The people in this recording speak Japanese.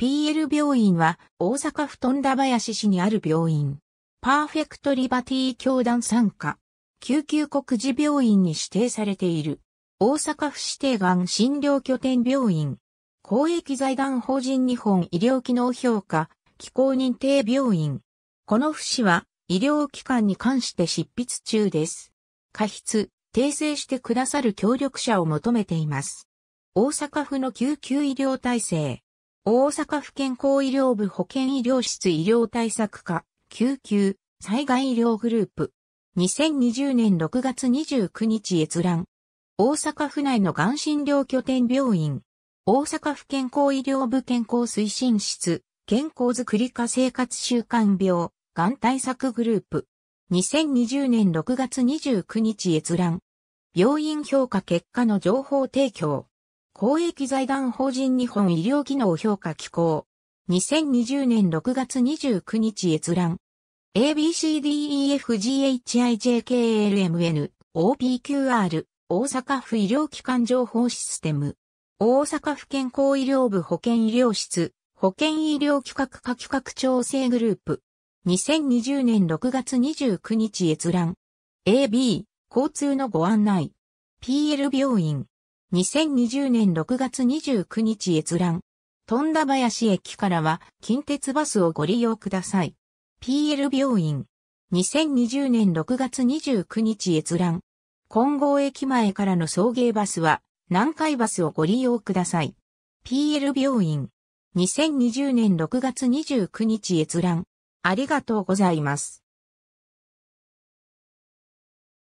PL 病院は大阪府富田林市にある病院。パーフェクトリバティ教団参加。救急国事病院に指定されている。大阪府指定がん診療拠点病院。公益財団法人日本医療機能評価、機構認定病院。この府市は医療機関に関して執筆中です。過失、訂正してくださる協力者を求めています。大阪府の救急医療体制。大阪府健康医療部保健医療室医療対策課、救急、災害医療グループ。2020年6月29日閲覧。大阪府内のがん診療拠点病院。大阪府健康医療部健康推進室、健康づくり化生活習慣病、がん対策グループ。2020年6月29日閲覧。病院評価結果の情報提供。公益財団法人日本医療機能評価機構。2020年6月29日閲覧。ABCDEFGHIJKLMN OPQR 大阪府医療機関情報システム。大阪府健康医療部保健医療室保健医療企画化企画調整グループ。2020年6月29日閲覧。AB 交通のご案内。PL 病院2020年6月29日閲覧。富田林駅からは近鉄バスをご利用ください。PL 病院。2020年6月29日閲覧。金剛駅前からの送迎バスは南海バスをご利用ください。PL 病院。2020年6月29日閲覧。ありがとうございます。